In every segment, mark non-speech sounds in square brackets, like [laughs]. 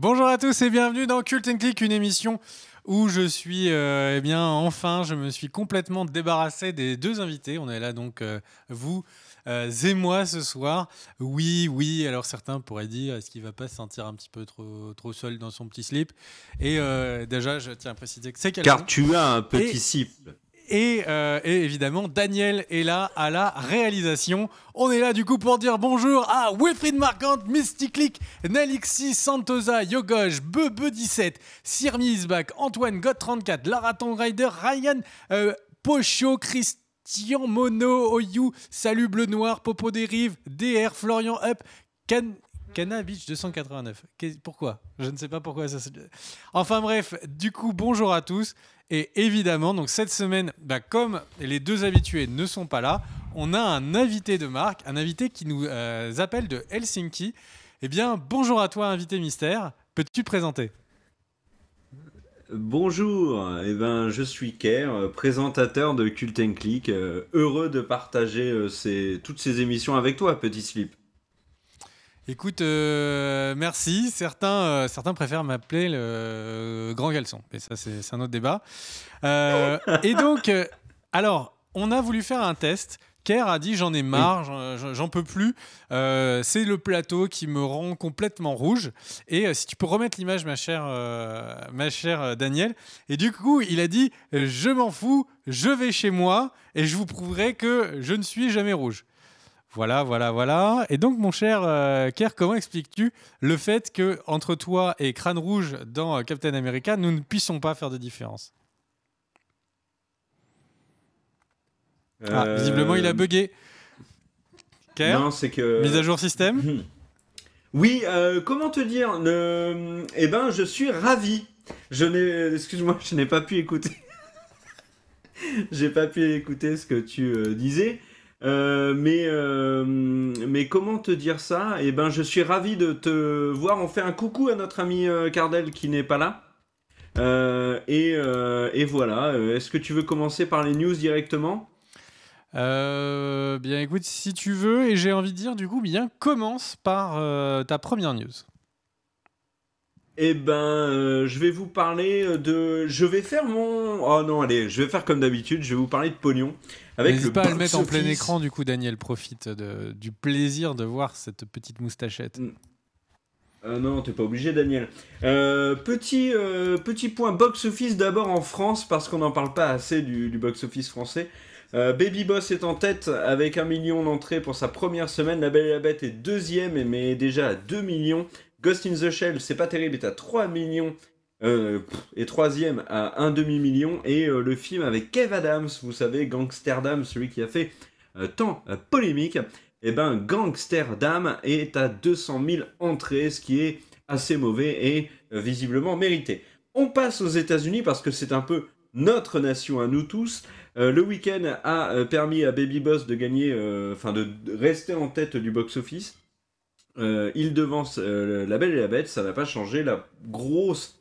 Bonjour à tous et bienvenue dans Cult and Click, une émission où je suis, euh, eh bien, enfin, je me suis complètement débarrassé des deux invités. On est là donc, euh, vous euh, et moi ce soir. Oui, oui, alors certains pourraient dire, est-ce qu'il va pas se sentir un petit peu trop, trop seul dans son petit slip Et déjà, je tiens à préciser que c'est quelqu'un. Car tu as un petit slip. Euh, et, évidemment, Daniel est là à la réalisation. On est là du coup pour dire bonjour à Wilfried Margant, Mysticlick, Nalixis, Santosa, Yogosh, Bebe17, Sir Antoine, God34, Laraton Rider, Ryan, euh, Pocho, Christian, Mono, Oyu, Salut Bleu Noir, Popo Dérive, DR, Florian Up, Can 289. Pourquoi Je ne sais pas pourquoi ça. Enfin bref, du coup, bonjour à tous. Et évidemment, donc cette semaine, bah, comme les deux habitués ne sont pas là, on a un invité de marque, un invité qui nous euh, appelle de Helsinki. Eh bien, bonjour à toi, invité mystère. Peux-tu présenter Bonjour, eh ben, je suis Kerr, présentateur de Cult Click. Euh, heureux de partager euh, toutes ces émissions avec toi, Petit Slip. Écoute, euh, merci. Euh, certains, préfèrent m'appeler le euh, grand galson. Mais ça, c'est un autre débat. et donc, alors, on a voulu faire un test. Kerr a dit j'en ai marre, j'en peux plus. c'est le plateau qui me rend complètement rouge. Et si tu peux remettre l'image, ma chère, ma chère Daniel. Et du coup, il a dit je m'en fous, je vais chez moi et je vous prouverai que je ne suis jamais rouge. Voilà, voilà, voilà. Et donc, mon cher euh, Kerr, comment expliques-tu le fait que entre toi et Crâne Rouge dans euh, Captain America, nous ne puissions pas faire de différence ah, euh, Visiblement, il a bugué. Kerr, non, c'est que mise à jour système. Hmm. Oui, comment te dire Eh ben, je suis ravi. Je n'ai, excuse-moi, je n'ai pas pu écouter. [laughs] J'ai pas pu écouter ce que tu disais. mais et comment te dire ça Eh ben, je suis ravi de te voir. On fait un coucou à notre ami euh, Cardel qui n'est pas là. Euh, euh, et, voilà. Est-ce que tu veux commencer par les news directement euh, Bien, écoute, si tu veux, et j'ai envie de dire, du coup, bien, commence par ta première news. Eh ben, euh, je vais vous parler euh, de. Je vais faire mon. Oh non, allez, je vais faire comme d'habitude. Je vais vous parler de pognon. Avec le pas le mettre en plein écran, du coup, Daniel profite du plaisir de voir cette petite moustachette. Mm. Ah non, t'es pas obligé, Daniel. Euh, petit, petit point box-office d'abord en France, parce qu'on n'en parle pas assez du, du box-office français. Baby Boss est en tête avec 1 million d'entrées pour sa première semaine. La Belle et la Bête est deuxième, mais déjà à 2 millions. Ghost in the Shell, c'est pas terrible, est à 3 millions. Euh, et troisième à un demi-million. Et euh, le film avec Kev Adams, vous savez, Gangsterdam, celui qui a fait euh, tant polémique. Et eh ben Gangsterdam est à 200 000 entrées, ce qui est assez mauvais et visiblement mérité. On passe aux États-Unis parce que c'est un peu notre nation à nous tous. le week-end a permis à Baby Boss de gagner, enfin de rester en tête du box-office. Euh, il devance euh, La Belle et la Bête, ça n'a pas changé. La grosse,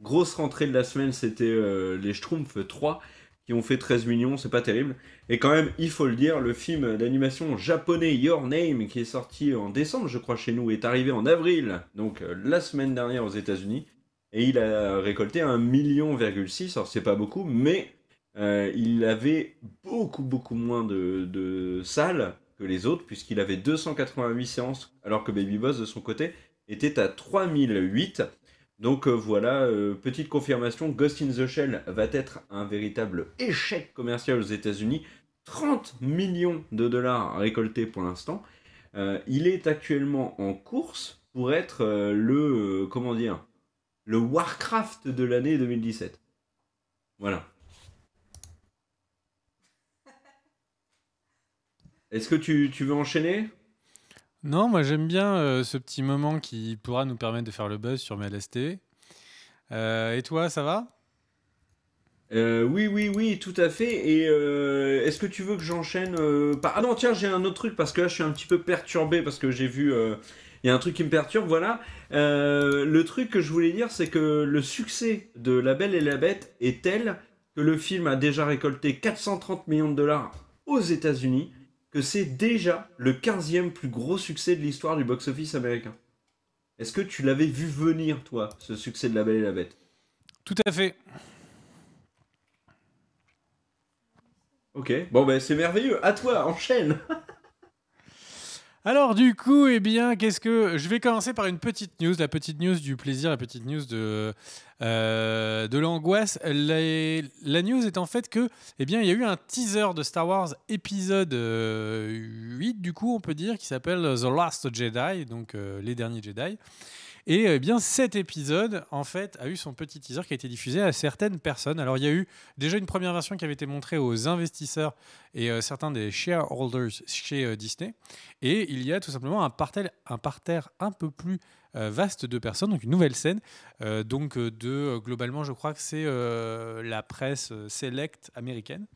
grosse rentrée de la semaine, c'était euh, les Schtroumpfs 3 qui ont fait 13 millions, c'est pas terrible. Et quand même, il faut le dire, le film d'animation japonais Your Name, qui est sorti en décembre, je crois, chez nous, est arrivé en avril, donc la semaine dernière aux États-Unis. Et il a récolté 1,6 million. Alors, c'est pas beaucoup, mais il avait beaucoup, beaucoup moins de, de salles les autres, puisqu'il avait 288 séances, alors que Baby Boss, de son côté, était à 3008. Donc euh, voilà, euh, petite confirmation, Ghost in the Shell va être un véritable échec commercial aux États-Unis. 30 millions de dollars récoltés pour l'instant. Euh, il est actuellement en course pour être le, comment dire, le Warcraft de l'année 2017. Voilà. Est-ce que tu, veux enchaîner Non, moi j'aime bien euh, ce petit moment qui pourra nous permettre de faire le buzz sur MLST. Euh, et toi, ça va euh, oui, oui, oui, tout à fait. Et est-ce que tu veux que j'enchaîne Ah non, tiens, j'ai un autre truc parce que là, je suis un petit peu perturbé parce que j'ai vu. Il y a un truc qui me perturbe, voilà. le truc que je voulais dire, c'est que le succès de La Belle et la Bête est tel que le film a déjà récolté 430 millions de dollars aux États-Unis que c'est déjà le 15e plus gros succès de l'histoire du box-office américain. Est-ce que tu l'avais vu venir, toi, ce succès de La Belle et la Bête Tout à fait. Ok, bon ben c'est merveilleux. À toi, enchaîne [laughs] Alors du coup, eh bien, qu'est-ce que je vais commencer par une petite news, la petite news du plaisir, la petite news de euh, de l'angoisse. La, news est en fait que, eh bien, il y a eu un teaser de Star Wars épisode 8, euh, du coup, on peut dire, qui s'appelle The Last Jedi, donc euh, les derniers Jedi. Et euh, eh bien cet épisode, en fait, a eu son petit teaser qui a été diffusé à certaines personnes. Alors il y a eu déjà une première version qui avait été montrée aux investisseurs et euh, certains des shareholders chez euh, Disney. Et il y a tout simplement un parterre un, parterre un peu plus vaste de personnes, donc une nouvelle scène. donc de, globalement, je crois que c'est la presse select américaine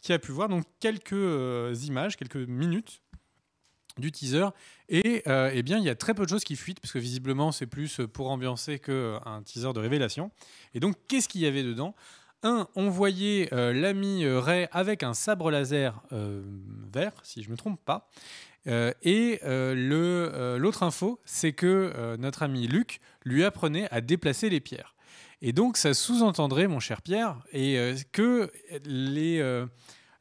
qui a pu voir donc quelques images, quelques minutes du teaser. Et euh, eh bien, il y a très peu de choses qui fuitent, parce que visiblement, c'est plus pour ambiancer qu'un teaser de révélation. Et donc, qu'est-ce qu'il y avait dedans un, on voyait euh, l'ami euh, Ray avec un sabre laser vert, si je me trompe pas. et l'autre info, c'est que notre ami Luc lui apprenait à déplacer les pierres. Et donc, ça sous-entendrait, mon cher Pierre, et, que les,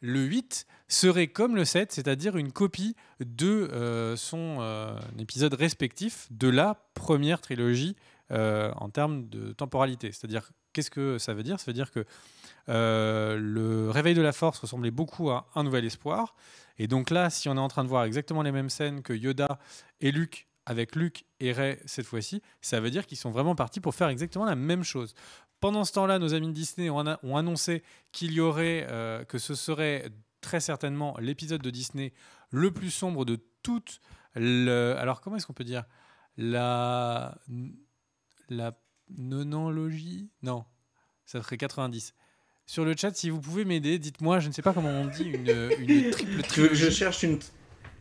le 8 serait comme le 7, c'est-à-dire une copie de euh, son euh, épisode respectif de la première trilogie euh, en termes de temporalité. C'est-à-dire, qu'est-ce que ça veut dire Ça veut dire que le réveil de la force ressemblait beaucoup à Un Nouvel Espoir. Et donc là, si on est en train de voir exactement les mêmes scènes que Yoda et Luke avec Luke et Rey cette fois-ci, ça veut dire qu'ils sont vraiment partis pour faire exactement la même chose. Pendant ce temps-là, nos amis de Disney ont, annoncé qu'il y aurait, que ce serait très certainement l'épisode de Disney le plus sombre de toute le. Alors, comment est-ce qu'on peut dire La. La nonologie Non, ça serait 90. Sur le chat, si vous pouvez m'aider, dites-moi, je ne sais pas comment on dit une, [laughs] triple Je cherche une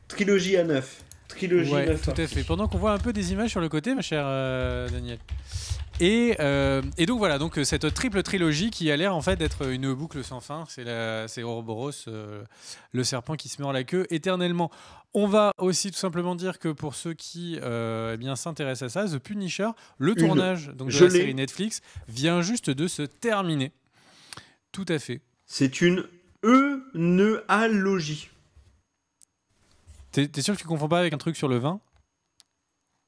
trilogie à neuf. Trilogie à neuf. Tout à hein. fait. Pendant qu'on voit un peu des images sur le côté, ma chère Danielle euh, Daniel. Euh, et, donc voilà, donc euh, cette triple trilogie qui a l'air en fait d'être une boucle sans fin, c'est Ouroboros, euh, le serpent qui se met en la queue éternellement. On va aussi tout simplement dire que pour ceux qui eh s'intéressent à ça, The Punisher, le tournage donc, de la série Netflix vient juste de se terminer. Tout à fait. C'est une e-ne-a-logie T'es sûr que tu confonds pas avec un truc sur le vin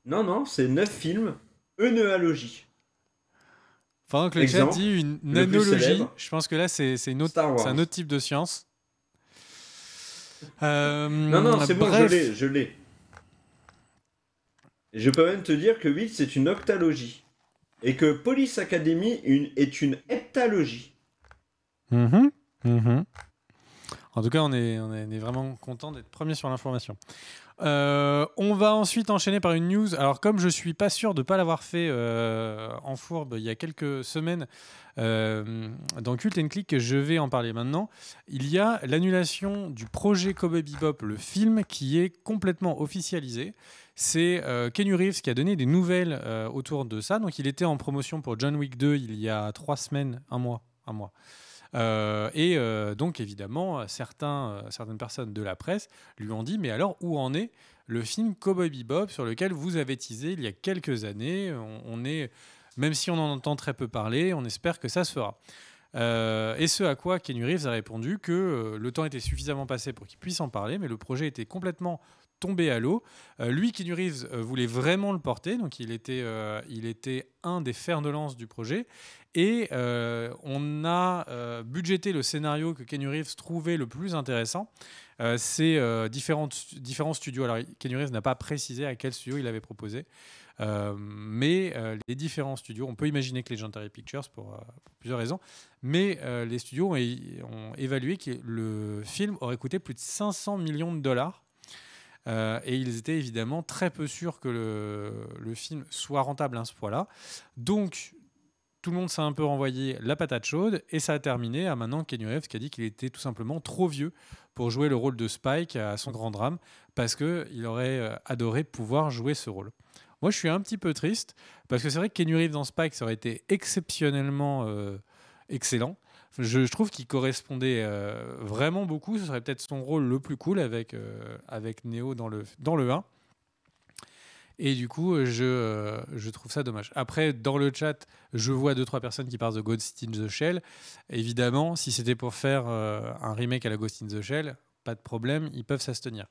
Non, non, c'est neuf films. e-ne-a-logie Enfin que le dit une nanologie, je pense que là, c'est un autre type de science. [laughs] Euh, non, non, c'est bon, je l'ai, je peux même te dire que oui, c'est une octalogie. Et que Police Academy une, est une heptalogie. Mm-hmm, mm-hmm. En tout cas, on on est, on est vraiment content d'être premier sur l'information. Euh, on va ensuite enchaîner par une news. Alors, comme je suis pas sûr de ne pas l'avoir fait euh, en fourbe il y a quelques semaines euh, dans Cult and Click, je vais en parler maintenant. Il y a l'annulation du projet Kobe Bebop, le film, qui est complètement officialisé. C'est Kenny Reeves qui a donné des nouvelles autour de ça. Donc, il était en promotion pour John Wick 2 il y a trois semaines, un mois, un mois. Euh, et euh, donc, évidemment, euh, certaines personnes de la presse lui ont dit Mais alors, où en est le film Cowboy Bebop sur lequel vous avez teasé il y a quelques années on, est, Même si on en entend très peu parler, on espère que ça se fera. et ce à quoi Ken Reeves a répondu que le temps était suffisamment passé pour qu'il puisse en parler, mais le projet était complètement tombé à l'eau. Euh, lui, Keanu Reeves euh, voulait vraiment le porter, donc il était, euh, il était un des fers de lance du projet. Et on a budgété le scénario que Keanu Reeves trouvait le plus intéressant. C'est différents, différents studios. Alors, Keanu Reeves n'a pas précisé à quel studio il avait proposé. mais les différents studios, on peut imaginer que Legendary Pictures pour, plusieurs raisons, mais les studios ont évalué que le film aurait coûté plus de 500 millions de dollars euh, et ils étaient évidemment très peu sûrs que le, film soit rentable à hein, ce point-là. Donc, tout le monde s'est un peu renvoyé la patate chaude et ça a terminé à maintenant Ken qui a dit qu'il était tout simplement trop vieux pour jouer le rôle de Spike à son grand drame parce qu'il aurait euh, adoré pouvoir jouer ce rôle. Moi, je suis un petit peu triste parce que c'est vrai que Ken dans Spike, ça aurait été exceptionnellement euh, excellent. Je, trouve qu'il correspondait euh, vraiment beaucoup. Ce serait peut-être son rôle le plus cool avec, euh, avec Neo dans le, dans le 1. Et du coup, euh, je, trouve ça dommage. Après, dans le chat, je vois deux trois personnes qui parlent de Ghost in the Shell. Évidemment, si c'était pour faire un remake à la Ghost in the Shell, pas de problème, ils peuvent s'abstenir.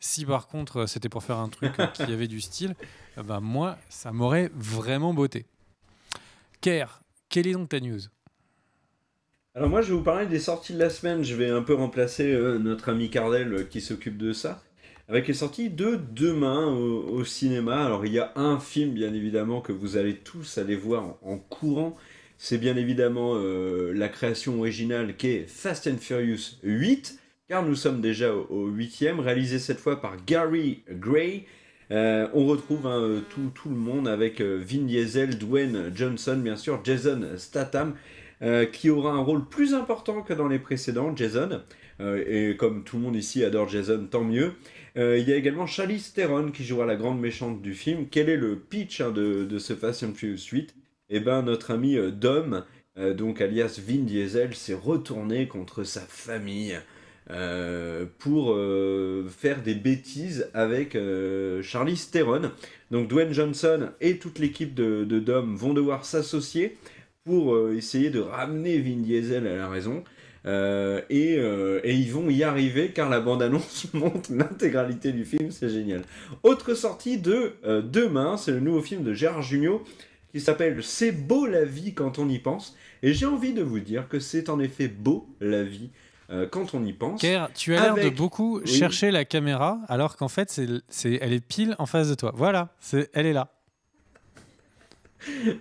Si par contre, c'était pour faire un truc [laughs] qui avait du style, eh ben moi, ça m'aurait vraiment beauté. Kerr, quelle est donc ta news alors moi je vais vous parler des sorties de la semaine, je vais un peu remplacer euh, notre ami Cardel euh, qui s'occupe de ça, avec les sorties de demain au, cinéma. Alors il y a un film bien évidemment que vous allez tous aller voir en, courant, c'est bien évidemment euh, la création originale qui est Fast and Furious 8, car nous sommes déjà au, huitième, réalisé cette fois par Gary Gray. on retrouve hein, tout, tout, le monde avec Vin Diesel, Dwayne Johnson, bien sûr, Jason Statham, euh, qui aura un rôle plus important que dans les précédents, Jason. Euh, et comme tout le monde ici adore Jason, tant mieux. Euh, il y a également Charlize Theron qui jouera la grande méchante du film. Quel est le pitch hein, de, ce Fast and Furious suite Eh ben notre ami Dom, donc alias Vin Diesel, s'est retourné contre sa famille. pour faire des bêtises avec Charlie Theron. Donc Dwayne Johnson et toute l'équipe de, Dom vont devoir s'associer pour euh, essayer de ramener Vin Diesel à la raison. Euh, euh, et, ils vont y arriver car la bande-annonce [laughs] montre l'intégralité du film, c'est génial. Autre sortie de demain, c'est le nouveau film de Gérard Jugnot qui s'appelle C'est beau la vie quand on y pense. Et j'ai envie de vous dire que c'est en effet beau la vie quand on y pense. Ker, tu as l'air de beaucoup chercher la caméra alors qu'en fait, elle est pile en face de toi. Voilà, c'est, elle est là.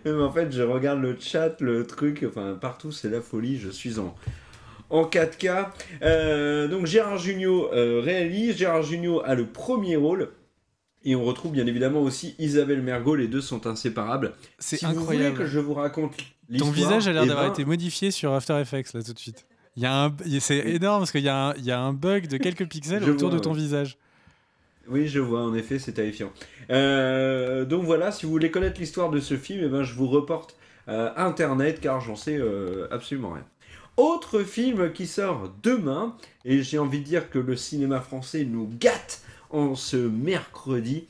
Mais en fait, je regarde le chat, le truc, enfin partout, c'est la folie. Je suis en, en 4K. Euh, donc Gérard Junio euh, réalise, Gérard Junio a le premier rôle. Et on retrouve bien évidemment aussi Isabelle Mergot, les deux sont inséparables. C'est incroyable. Vous que je vous raconte Ton visage a l'air eh d'avoir ben, été modifié sur After Effects là tout de suite. Il y a un... C'est énorme parce qu'il y, a un... y a un bug de quelques pixels autour de ton visage. Oui, je vois, en effet, c'est terrifiant. Euh, donc voilà, si vous voulez connaître l'histoire de ce film, eh ben, je vous reporte euh, Internet, car j'en sais euh, absolument rien. Autre film qui sort demain, et j'ai envie de dire que le cinéma français nous gâte en ce mercredi,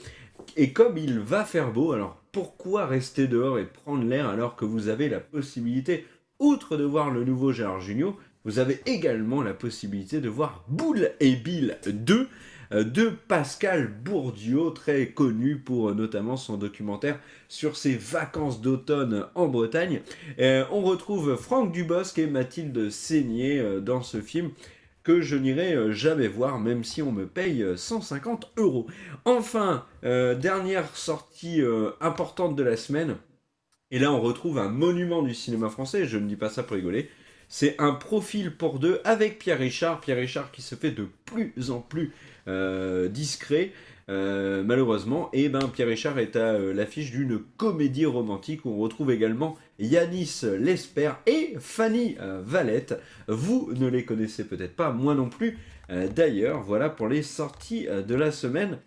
et comme il va faire beau, alors pourquoi rester dehors et prendre l'air alors que vous avez la possibilité, outre de voir le nouveau Gérard Junior, vous avez également la possibilité de voir Boule et Bill 2, euh, de Pascal Bourdieu, très connu pour euh, notamment son documentaire sur ses vacances d'automne en Bretagne. Euh, on retrouve Franck Dubosc et Mathilde Seigné dans ce film que je n'irai jamais voir, même si on me paye 150 euros. Enfin, dernière sortie importante de la semaine. Et là, on retrouve un monument du cinéma français, je ne dis pas ça pour rigoler, c'est un profil pour deux avec Pierre Richard. Pierre Richard qui se fait de plus en plus euh, discret. Euh, malheureusement, et ben Pierre Richard est à euh, l'affiche d'une comédie romantique où on retrouve également Yanis Lesper et Fanny Valette. Vous ne les connaissez peut-être pas, moi non plus. D'ailleurs, voilà pour les sorties de la semaine,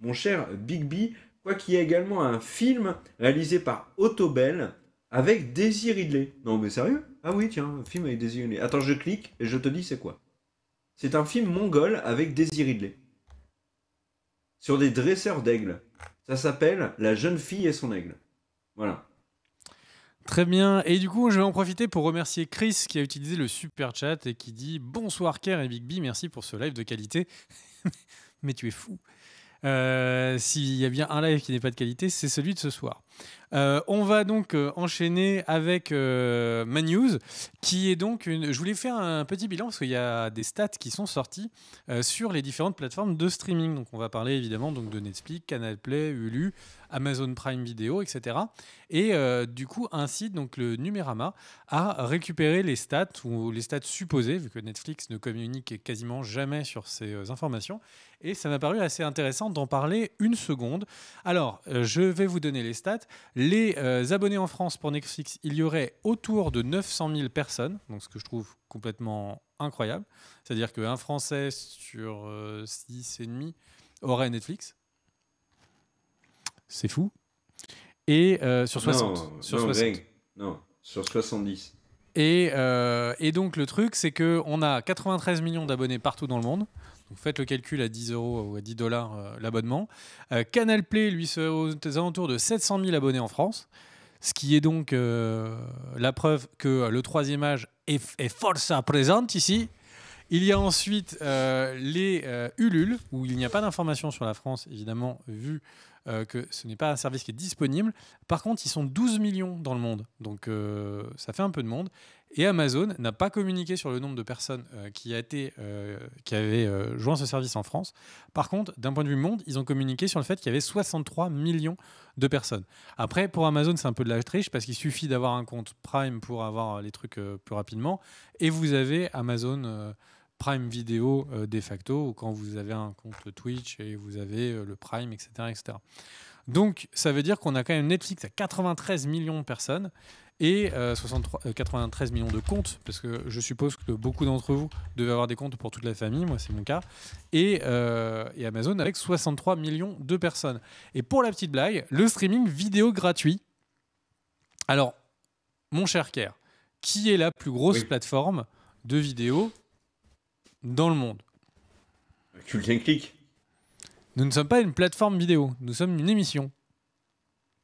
mon cher Bigby. Quoi qu'il y ait également un film réalisé par Otto Bell avec Daisy Ridley. Non mais sérieux ah oui, tiens, un film avec Daisy Ridley. Attends, je clique et je te dis c'est quoi. C'est un film mongol avec Daisy Ridley. Sur des dresseurs d'aigles. Ça s'appelle La jeune fille et son aigle. Voilà. Très bien. Et du coup, je vais en profiter pour remercier Chris qui a utilisé le super chat et qui dit Bonsoir Kerr et Big B, merci pour ce live de qualité. [laughs] Mais tu es fou. Euh, s'il y a bien un live qui n'est pas de qualité, c'est celui de ce soir. Euh, on va donc euh, enchaîner avec euh, qui est donc une. Je voulais faire un petit bilan parce qu'il y a des stats qui sont sortis sur les différentes plateformes de streaming. Donc, on va parler évidemment donc de Netflix, Canal Play, Hulu, Amazon Prime Video, etc. Et euh, du coup, un donc le Numérama, a récupéré les stats ou les stats supposés, vu que Netflix ne communique quasiment jamais sur ces euh, informations. Et ça m'a paru assez intéressant d'en parler une seconde. Alors, euh, je vais vous donner les stats. Les abonnés en France pour Netflix, il y aurait autour de 900 000 personnes, donc ce que je trouve complètement incroyable. C'est-à-dire qu'un Français sur 6,5 aurait Netflix. C'est fou. Et euh, sur 60. Non, sur 70. Euh, et, donc le truc, c'est qu'on a 93 millions d'abonnés partout dans le monde. Donc faites le calcul à 10 euros ou à 10 dollars euh, l'abonnement. Canal Play, lui, se aux alentours de 700 000 abonnés en France. Ce qui est donc la preuve que le troisième âge est, est présent ici. Il y a ensuite euh, les euh, Ulule, où il n'y a pas d'information sur la France, évidemment, vu euh, que ce n'est pas un service qui est disponible. Par contre, ils sont 12 millions dans le monde, donc ça fait un peu de monde. Et Amazon n'a pas communiqué sur le nombre de personnes qui, a été, qui avaient joint ce service en France. Par contre, d'un point de vue monde, ils ont communiqué sur le fait qu'il y avait 63 millions de personnes. Après, pour Amazon, c'est un peu de la triche parce qu'il suffit d'avoir un compte Prime pour avoir les trucs plus rapidement. Et vous avez Amazon Prime Vidéo euh, de facto, ou quand vous avez un compte Twitch et vous avez euh, le Prime, etc., etc. Donc, ça veut dire qu'on a quand même Netflix à 93 millions de personnes et 63, euh, 93 millions de comptes, parce que je suppose que beaucoup d'entre vous devaient avoir des comptes pour toute la famille, moi c'est mon cas, et, et Amazon avec 63 millions de personnes. Et pour la petite blague, le streaming vidéo gratuit. Alors, mon cher Kerr, qui est la plus grosse plateforme de vidéos dans le monde. Culture clic Nous ne sommes pas une plateforme vidéo, nous sommes une émission.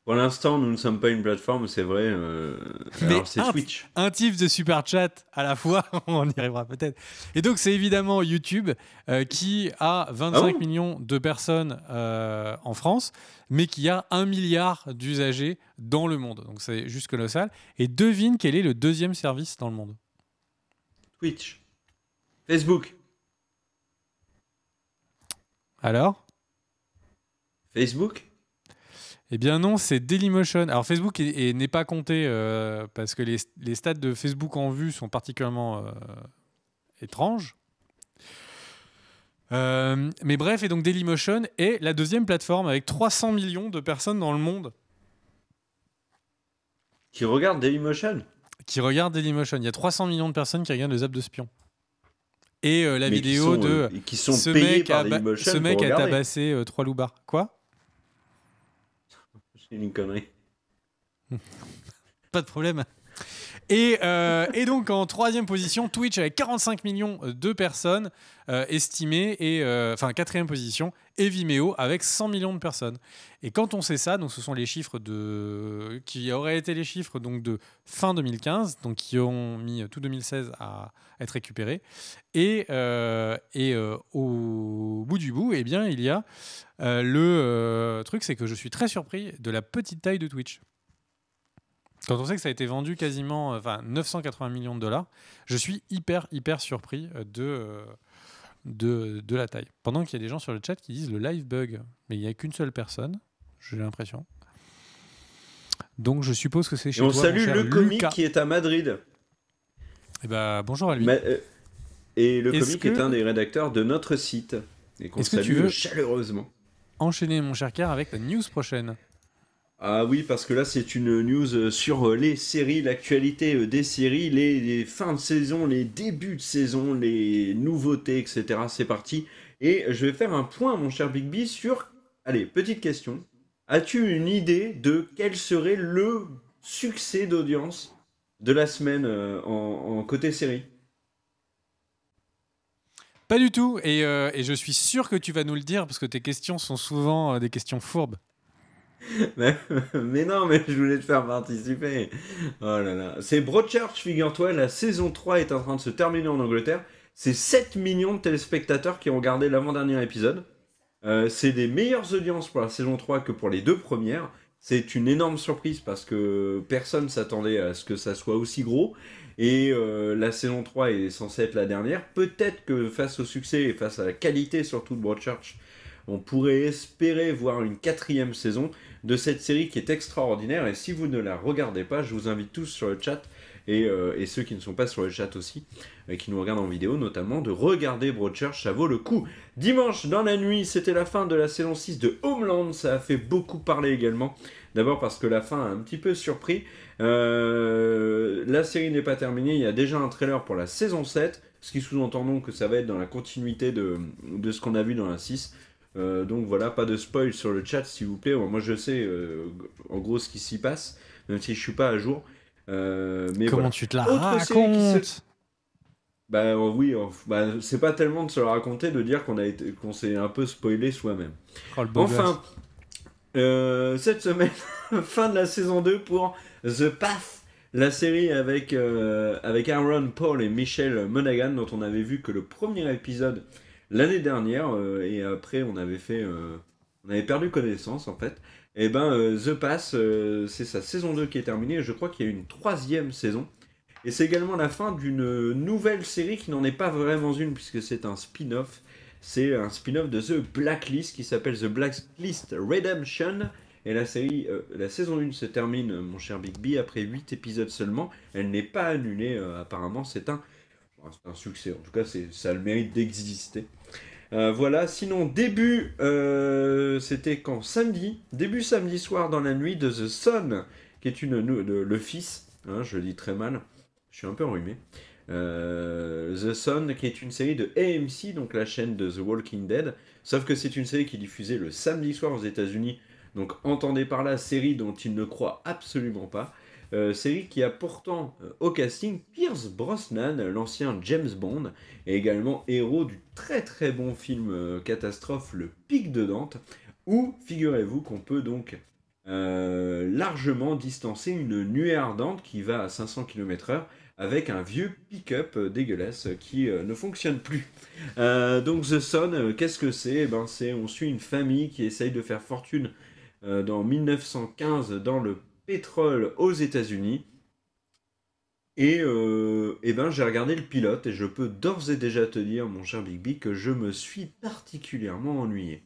Pour l'instant, nous ne sommes pas une plateforme, c'est vrai. Euh... Alors, c'est Twitch. Un type de super chat à la fois, [laughs] on y arrivera peut-être. Et donc, c'est évidemment YouTube euh, qui a 25 ah millions de personnes euh, en France, mais qui a un milliard d'usagers dans le monde. Donc, c'est juste colossal. Et devine quel est le deuxième service dans le monde Twitch. Facebook. Alors Facebook eh bien non, c'est Dailymotion. Alors Facebook n'est pas compté euh, parce que les, stats de Facebook en vue sont particulièrement euh, étranges. Euh, mais bref, et donc Dailymotion est la deuxième plateforme avec 300 millions de personnes dans le monde. Qui regardent Dailymotion Qui regardent Dailymotion. Il y a 300 millions de personnes qui regardent les apps de spions et la vidéo de ce mec, par a, tabassé euh, trois loupards. Quoi c'est une connerie. [laughs] Pas de problème. Euh, et, donc en troisième position, Twitch avec 45 millions de personnes euh, estimées, et euh, enfin quatrième position, et Vimeo avec 100 millions de personnes. Et quand on sait ça, ce sont les chiffres de qui auraient été les chiffres de fin 2015, donc qui ont mis tout 2016 à être récupérés. Et, au bout du bout, eh bien il y a le truc, c'est que je suis très surpris de la petite taille de Twitch. Quand on sait que ça a été vendu quasiment euh, enfin, 980 millions de dollars, je suis hyper, hyper surpris euh, euh, de, de, la taille. Pendant qu'il y a des gens sur le chat qui disent le live bug, mais il n'y a qu'une seule personne, j'ai l'impression. Donc je suppose que c'est chez Et On salue le comique qui est à Madrid. Et eh bah, ben, bonjour à lui. et le comique est un des rédacteurs de notre site. Et qu'on est que tu veux- chaleureusement. Enchaîner mon cher Car avec la news prochaine. Ah oui, parce que là, c'est une news euh, sur euh, les séries, l'actualité euh, des séries, les, fins de saison, les débuts de saison, les nouveautés, etc. C'est parti. Et je vais faire un point, mon cher Bigby, sur... Allez, petite question. As-tu une idée de quel serait le succès d'audience de la semaine en, côté série Pas du tout. Et, et je suis sûr que tu vas nous le dire, parce que tes questions sont souvent des questions fourbes mais non, mais je voulais te faire participer. Oh là là. C'est Broadchurch, figure-toi, la saison 3 est en train de se terminer en Angleterre. C'est 7 millions de téléspectateurs qui ont regardé l'avant-dernier épisode. Euh, c'est des meilleures audiences pour la saison 3 que pour les deux premières. C'est une énorme surprise parce que personne s'attendait à ce que ça soit aussi gros. Et euh, la saison 3 est censée être la dernière. Peut-être que face au succès et face à la qualité surtout de Broadchurch, on pourrait espérer voir une quatrième saison de cette série qui est extraordinaire. Et si vous ne la regardez pas, je vous invite tous sur le chat et, euh, ceux qui ne sont pas sur le chat aussi, et euh, qui nous regardent en vidéo notamment, de regarder Broadchurch, ça vaut le coup. Dimanche dans la nuit, c'était la fin de la saison 6 de Homeland, ça a fait beaucoup parler également. D'abord parce que la fin a un petit peu surpris. Euh, la série n'est pas terminée, il y a déjà un trailer pour la saison 7, ce qui sous-entend donc que ça va être dans la continuité de, de ce qu'on a vu dans la 6. Euh, donc voilà, pas de spoil sur le chat, s'il vous plaît. Moi, je sais euh, en gros ce qui s'y passe, même si je suis pas à jour. Euh, mais Comment tu te la racontes Bah oui, bah, c'est pas tellement de se le raconter, de dire qu'on a été, s'est un peu spoilé soi-même. Oh, enfin, cette semaine, [laughs] fin de la saison 2 pour The Path, la série avec, avec Aaron Paul et Michelle Monaghan, dont on avait vu que le premier épisode l'année dernière, euh, et après on avait fait, euh, on avait perdu connaissance en fait. Et eh ben euh, The Pass, c'est sa saison 2 qui est terminée. je crois qu'il y a une troisième saison. Et c'est également la fin d'une nouvelle série qui n'en est pas vraiment une puisque c'est un spin-off. C'est un spin-off de The Blacklist qui s'appelle The Blacklist Redemption. Et la série, la saison 1 se termine, mon cher Bigby, après 8 épisodes seulement. Elle n'est pas annulée, apparemment, c'est un c'est un succès. En tout cas, ça a le mérite d'exister. Euh, voilà, sinon, début, euh, c'était quand Samedi, début samedi soir dans la nuit de The Sun, qui est une, le, le fils, hein, je le dis très mal, je suis un peu enrhumé. Euh, The Sun, qui est une série de AMC, donc la chaîne de The Walking Dead, sauf que c'est une série qui est diffusée le samedi soir aux États-Unis, donc entendez par là, série dont il ne croit absolument pas c'est euh, série qui a pourtant euh, au casting Pierce Brosnan, euh, l'ancien James Bond, et également héros du très très bon film catastrophe Le Pic de Dante, où figurez-vous qu'on peut donc largement distancer une nuée ardente qui va à 500 km/h avec un vieux pick-up dégueulasse qui ne fonctionne plus. donc The Son, qu'est-ce que c'est eh ben, c'est on suit une famille qui essaye de faire fortune dans 1915 dans le pétrole aux États-Unis. Et, euh, eh ben j'ai regardé le pilote et je peux d'ores et déjà te dire, mon cher Bigby, que je me suis particulièrement ennuyé.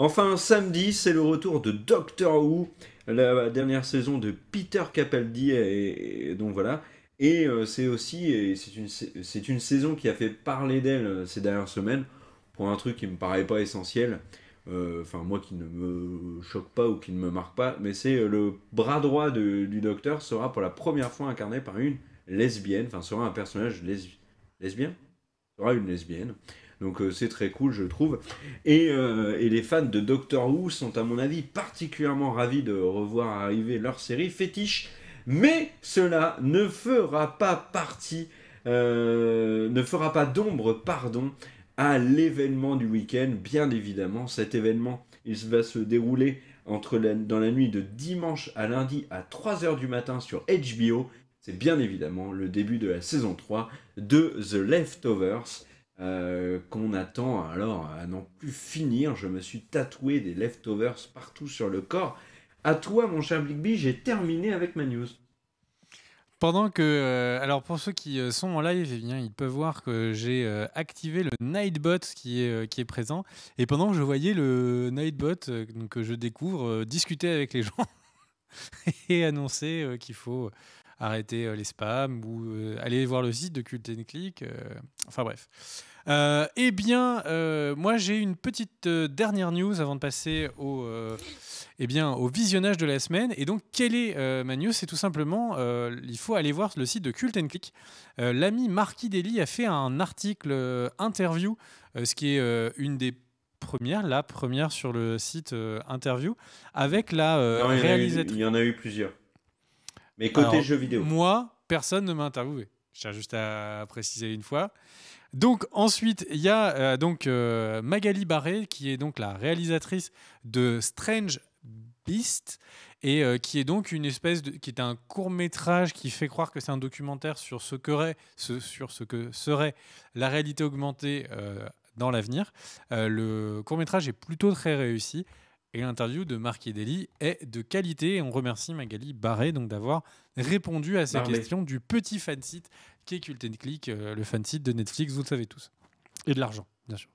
Enfin, samedi, c'est le retour de Doctor Who, la dernière saison de Peter Capaldi, et, donc voilà. Et euh, c'est aussi, c'est une, c'est une saison qui a fait parler d'elle euh, ces dernières semaines, pour un truc qui me paraît pas essentiel. Euh, enfin moi qui ne me choque pas ou qui ne me marque pas, mais c'est euh, le bras droit du docteur sera pour la première fois incarné par une lesbienne, enfin sera un personnage lesbien, sera une lesbienne. Donc euh, c'est très cool, je trouve. Et, les fans de Doctor Who sont, à mon avis, particulièrement ravis de revoir arriver leur série fétiche. Mais cela ne fera pas partie, ne fera pas d'ombre, pardon, à l'événement du week-end, bien évidemment. Cet événement, il va se dérouler entre dans la nuit de dimanche à lundi à 3h du matin sur HBO. C'est bien évidemment le début de la saison 3 de The Leftovers. Euh, qu'on attend alors à n'en plus finir. Je me suis tatoué des leftovers partout sur le corps. À toi, mon cher Bigby, j'ai terminé avec ma news. Pendant que, euh, alors pour ceux qui euh, sont en live, eh bien, ils peuvent voir que j'ai euh, activé le Nightbot qui est, qui est présent. Et pendant que je voyais le Nightbot que je découvre discuter avec les [laughs] gens et annoncer qu'il faut arrêter euh, les spams ou euh, aller voir le site de Cult Click. Euh, enfin bref. eh bien, moi j'ai une petite dernière news avant de passer au, eh bien, au visionnage de la semaine. Et donc, quelle est ma news C'est tout simplement, il faut aller voir le site de Cult Click. L'ami Marquis Dely a fait un article interview, ce qui est une des premières, la première sur le site interview, avec la réalisatrice. Il y en a eu plusieurs. Mais côté jeux vidéo. Moi, personne ne m'a interviewé. Je tiens juste à préciser une fois. Donc ensuite, il y a euh, donc euh, Magali Barré qui est donc la réalisatrice de Strange Beast et euh, qui est donc une espèce de, qui est un court métrage qui fait croire que c'est un documentaire sur ce que serait, sur ce que serait la réalité augmentée dans l'avenir. le court métrage est plutôt très réussi. Et l'interview de Marc Edeli est de qualité. on remercie Magali Barré donc d'avoir répondu à ces questions du petit fan site qui Cult Click, euh, le fan site de Netflix, vous le savez tous. Et de l'argent, bien sûr.